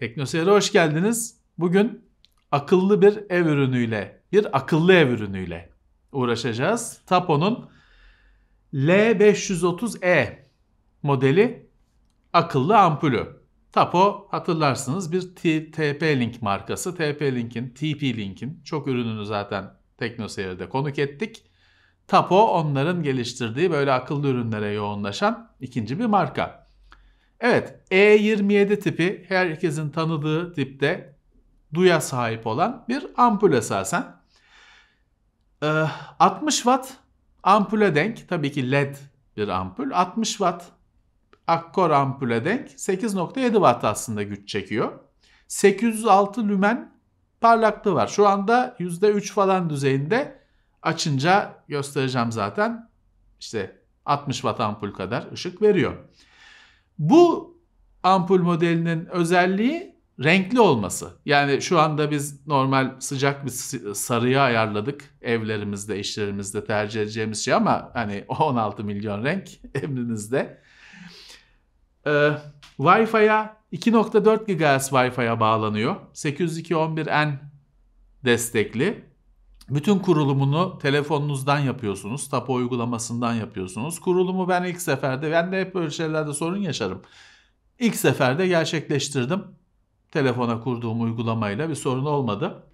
Teknoseyir'e hoş geldiniz. Bugün akıllı bir ev ürünüyle, bir akıllı ev ürünüyle uğraşacağız. Tapo'nun L530E modeli akıllı ampulü. Tapo hatırlarsınız bir TP-Link markası. TP-Link'in, TP-Link'in çok ürününü zaten Teknoseyir'de konuk ettik. Tapo onların geliştirdiği böyle akıllı ürünlere yoğunlaşan ikinci bir marka. Evet E27 tipi herkesin tanıdığı tipte duya sahip olan bir ampul esasen. Ee, 60 watt ampule denk tabii ki led bir ampul 60 watt akkor ampule denk 8.7 watt aslında güç çekiyor. 806 lümen parlaklığı var. Şu anda %3 falan düzeyinde açınca göstereceğim zaten. işte 60 watt ampul kadar ışık veriyor. Bu ampul modelinin özelliği renkli olması. Yani şu anda biz normal sıcak bir sarıya ayarladık evlerimizde, işlerimizde tercih edeceğimiz şey ama hani 16 milyon renk evinizde. Ee, Wi-Fi'ya 2.4 GHz Wi-Fi'ya bağlanıyor. 802.11n destekli. Bütün kurulumunu telefonunuzdan yapıyorsunuz. Tapo uygulamasından yapıyorsunuz. Kurulumu ben ilk seferde, ben de hep böyle şeylerde sorun yaşarım. İlk seferde gerçekleştirdim. Telefona kurduğum uygulamayla bir sorun olmadı.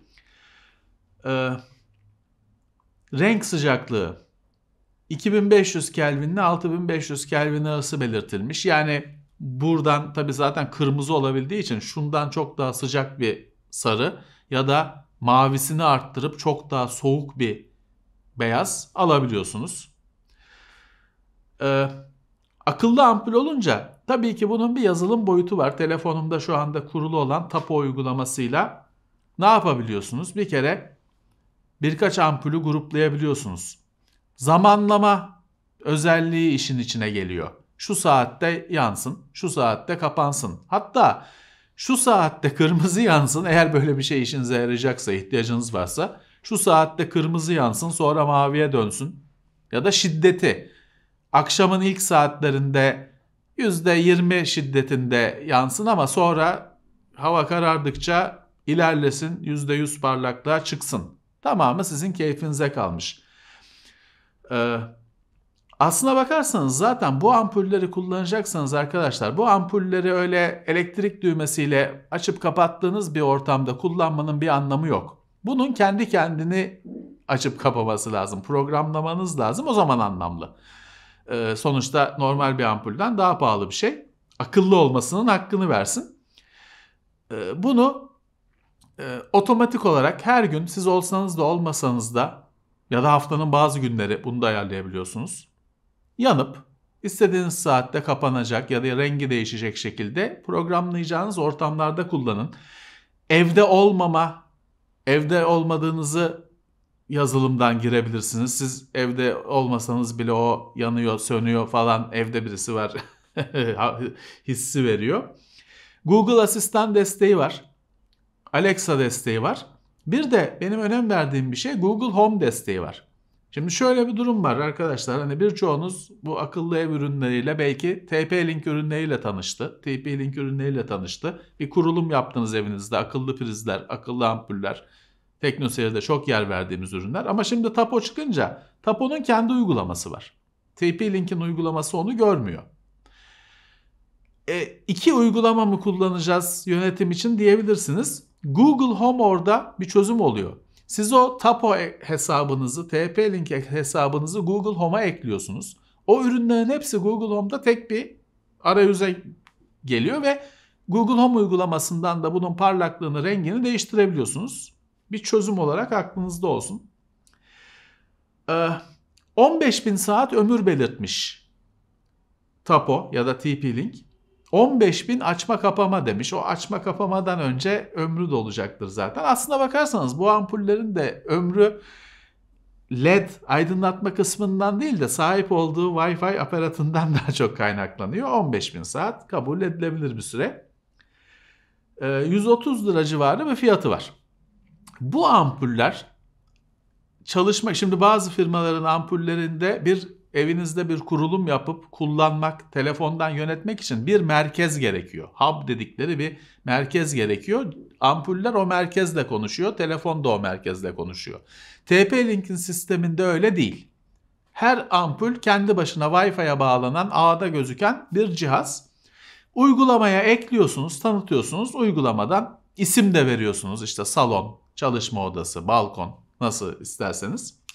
Ee, renk sıcaklığı 2500 Kelvin ile 6500 Kelvin arası belirtilmiş. Yani buradan tabi zaten kırmızı olabildiği için şundan çok daha sıcak bir sarı ya da mavisini arttırıp çok daha soğuk bir beyaz alabiliyorsunuz. Ee, akıllı ampul olunca tabii ki bunun bir yazılım boyutu var. Telefonumda şu anda kurulu olan Tapo uygulamasıyla ne yapabiliyorsunuz? Bir kere birkaç ampulü gruplayabiliyorsunuz. Zamanlama özelliği işin içine geliyor. Şu saatte yansın, şu saatte kapansın. Hatta şu saatte kırmızı yansın eğer böyle bir şey işinize yarayacaksa ihtiyacınız varsa şu saatte kırmızı yansın sonra maviye dönsün ya da şiddeti akşamın ilk saatlerinde %20 şiddetinde yansın ama sonra hava karardıkça ilerlesin %100 parlaklığa çıksın. Tamamı sizin keyfinize kalmış. Ee, Aslına bakarsanız zaten bu ampulleri kullanacaksanız arkadaşlar bu ampulleri öyle elektrik düğmesiyle açıp kapattığınız bir ortamda kullanmanın bir anlamı yok. Bunun kendi kendini açıp kapaması lazım. Programlamanız lazım o zaman anlamlı. Ee, sonuçta normal bir ampulden daha pahalı bir şey. Akıllı olmasının hakkını versin. Ee, bunu e, otomatik olarak her gün siz olsanız da olmasanız da ya da haftanın bazı günleri bunu da ayarlayabiliyorsunuz yanıp istediğiniz saatte kapanacak ya da rengi değişecek şekilde programlayacağınız ortamlarda kullanın. Evde olmama, evde olmadığınızı yazılımdan girebilirsiniz. Siz evde olmasanız bile o yanıyor, sönüyor falan evde birisi var hissi veriyor. Google Asistan desteği var. Alexa desteği var. Bir de benim önem verdiğim bir şey Google Home desteği var. Şimdi şöyle bir durum var arkadaşlar. Hani birçoğunuz bu akıllı ev ürünleriyle belki TP-Link ürünleriyle tanıştı. TP-Link ürünleriyle tanıştı. Bir kurulum yaptınız evinizde. Akıllı prizler, akıllı ampuller. Teknoseyir'de çok yer verdiğimiz ürünler. Ama şimdi Tapo çıkınca Tapo'nun kendi uygulaması var. TP-Link'in uygulaması onu görmüyor. E, iki uygulama mı kullanacağız yönetim için diyebilirsiniz. Google Home orada bir çözüm oluyor. Siz o Tapo e- hesabınızı, TP-Link e- hesabınızı Google Home'a ekliyorsunuz. O ürünlerin hepsi Google Home'da tek bir arayüze geliyor ve Google Home uygulamasından da bunun parlaklığını, rengini değiştirebiliyorsunuz. Bir çözüm olarak aklınızda olsun. Ee, 15 bin saat ömür belirtmiş Tapo ya da TP-Link. 15 bin açma kapama demiş. O açma kapamadan önce ömrü dolacaktır zaten. Aslına bakarsanız bu ampullerin de ömrü LED aydınlatma kısmından değil de sahip olduğu Wi-Fi aparatından daha çok kaynaklanıyor. 15 bin saat kabul edilebilir bir süre. 130 ee, lira civarı bir fiyatı var. Bu ampuller çalışma şimdi bazı firmaların ampullerinde bir evinizde bir kurulum yapıp kullanmak, telefondan yönetmek için bir merkez gerekiyor. Hub dedikleri bir merkez gerekiyor. Ampuller o merkezle konuşuyor, telefon da o merkezle konuşuyor. TP-Link'in sisteminde öyle değil. Her ampul kendi başına Wi-Fi'ye bağlanan ağda gözüken bir cihaz. Uygulamaya ekliyorsunuz, tanıtıyorsunuz. Uygulamadan isim de veriyorsunuz. İşte salon, çalışma odası, balkon nasıl isterseniz.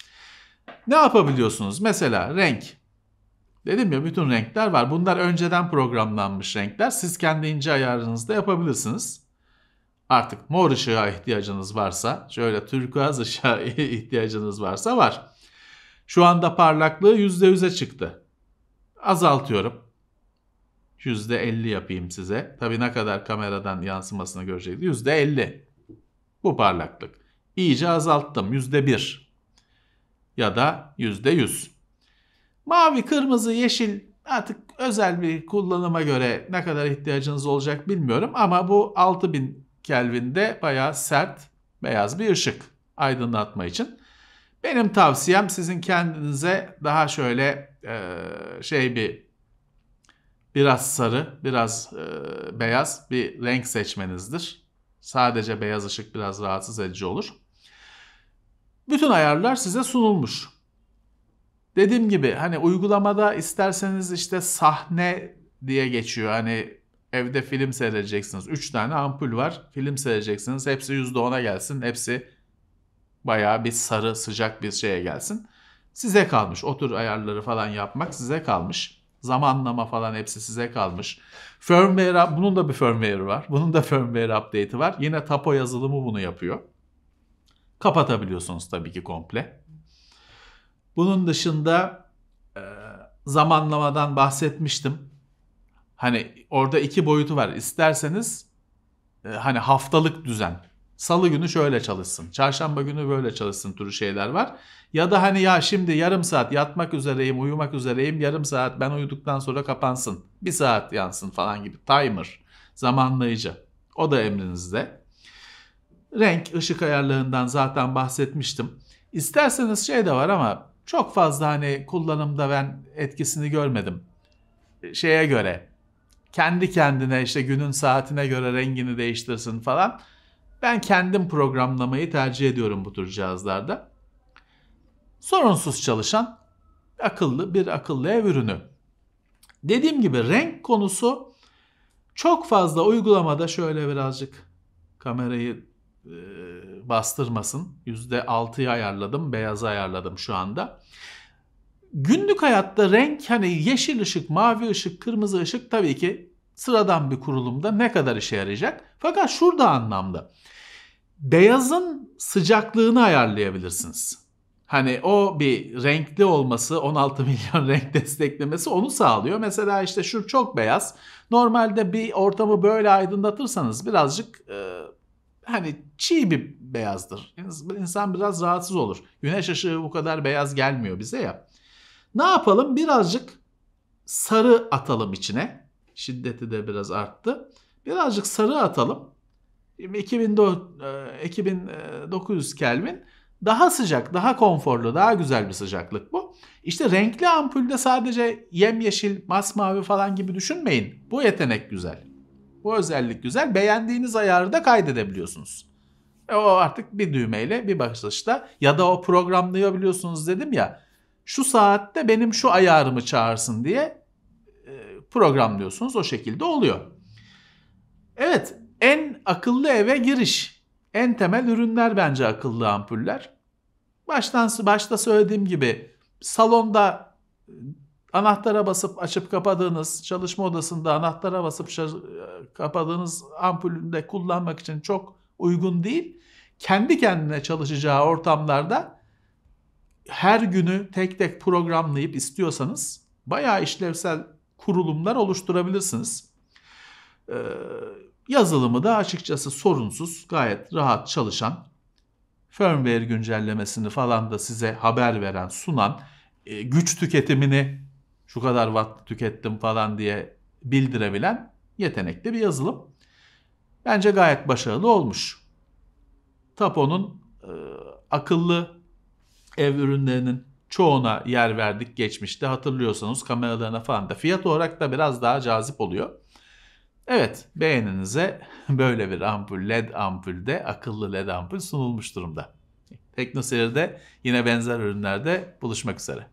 Ne yapabiliyorsunuz? Mesela renk. Dedim ya bütün renkler var. Bunlar önceden programlanmış renkler. Siz kendi ince ayarınızda yapabilirsiniz. Artık mor ışığa ihtiyacınız varsa, şöyle turkuaz ışığa ihtiyacınız varsa var. Şu anda parlaklığı %100'e çıktı. Azaltıyorum. %50 yapayım size. Tabii ne kadar kameradan yansımasını göreceğiz. %50 bu parlaklık. İyice azalttım %1 ya da %100. Mavi, kırmızı, yeşil artık özel bir kullanıma göre ne kadar ihtiyacınız olacak bilmiyorum ama bu 6000 Kelvin'de bayağı sert beyaz bir ışık aydınlatma için. Benim tavsiyem sizin kendinize daha şöyle e, şey bir biraz sarı, biraz e, beyaz bir renk seçmenizdir. Sadece beyaz ışık biraz rahatsız edici olur. Bütün ayarlar size sunulmuş. Dediğim gibi hani uygulamada isterseniz işte sahne diye geçiyor. Hani evde film seyredeceksiniz. 3 tane ampul var. Film seyredeceksiniz. Hepsi %10'a gelsin. Hepsi bayağı bir sarı sıcak bir şeye gelsin. Size kalmış. Otur ayarları falan yapmak size kalmış. Zamanlama falan hepsi size kalmış. Firmware, bunun da bir firmware var. Bunun da firmware update'i var. Yine Tapo yazılımı bunu yapıyor. Kapatabiliyorsunuz tabii ki komple. Bunun dışında e, zamanlamadan bahsetmiştim. Hani orada iki boyutu var. İsterseniz e, hani haftalık düzen. Salı günü şöyle çalışsın, çarşamba günü böyle çalışsın türü şeyler var. Ya da hani ya şimdi yarım saat yatmak üzereyim, uyumak üzereyim, yarım saat ben uyuduktan sonra kapansın. Bir saat yansın falan gibi timer, zamanlayıcı. O da emrinizde. Renk, ışık ayarlarından zaten bahsetmiştim. İsterseniz şey de var ama çok fazla hani kullanımda ben etkisini görmedim. E, şeye göre kendi kendine işte günün saatine göre rengini değiştirsin falan. Ben kendim programlamayı tercih ediyorum bu tür cihazlarda. Sorunsuz çalışan akıllı bir akıllı ev ürünü. Dediğim gibi renk konusu çok fazla uygulamada şöyle birazcık kamerayı e, bastırmasın. %6'yı ayarladım, beyazı ayarladım şu anda. Günlük hayatta renk hani yeşil ışık, mavi ışık, kırmızı ışık tabii ki sıradan bir kurulumda ne kadar işe yarayacak? Fakat şurada anlamda. Beyazın sıcaklığını ayarlayabilirsiniz. Hani o bir renkli olması 16 milyon renk desteklemesi onu sağlıyor. Mesela işte şu çok beyaz. Normalde bir ortamı böyle aydınlatırsanız birazcık e, hani çiğ bir beyazdır. İnsan biraz rahatsız olur. Güneş ışığı bu kadar beyaz gelmiyor bize ya. Ne yapalım? Birazcık sarı atalım içine. Şiddeti de biraz arttı. Birazcık sarı atalım. 2900 e, Kelvin daha sıcak, daha konforlu, daha güzel bir sıcaklık bu. İşte renkli ampulde sadece yemyeşil, masmavi falan gibi düşünmeyin. Bu yetenek güzel. Bu özellik güzel. Beğendiğiniz ayarı da kaydedebiliyorsunuz. E o artık bir düğmeyle bir bakışta ya da o programlayabiliyorsunuz dedim ya. Şu saatte benim şu ayarımı çağırsın diye e, programlıyorsunuz. O şekilde oluyor. Evet en akıllı eve giriş. En temel ürünler bence akıllı ampuller. Baştan başta söylediğim gibi salonda Anahtara basıp açıp kapadığınız, çalışma odasında anahtara basıp kapadığınız ampulünde kullanmak için çok uygun değil. Kendi kendine çalışacağı ortamlarda her günü tek tek programlayıp istiyorsanız bayağı işlevsel kurulumlar oluşturabilirsiniz. Ee, yazılımı da açıkçası sorunsuz, gayet rahat çalışan, firmware güncellemesini falan da size haber veren, sunan, e, güç tüketimini şu kadar watt tükettim falan diye bildirebilen yetenekli bir yazılım. Bence gayet başarılı olmuş. Tapo'nun e, akıllı ev ürünlerinin çoğuna yer verdik geçmişte. Hatırlıyorsanız kameralarına falan da fiyat olarak da biraz daha cazip oluyor. Evet beğeninize böyle bir ampul LED ampul de akıllı LED ampul sunulmuş durumda. Teknoseyir'de yine benzer ürünlerde buluşmak üzere.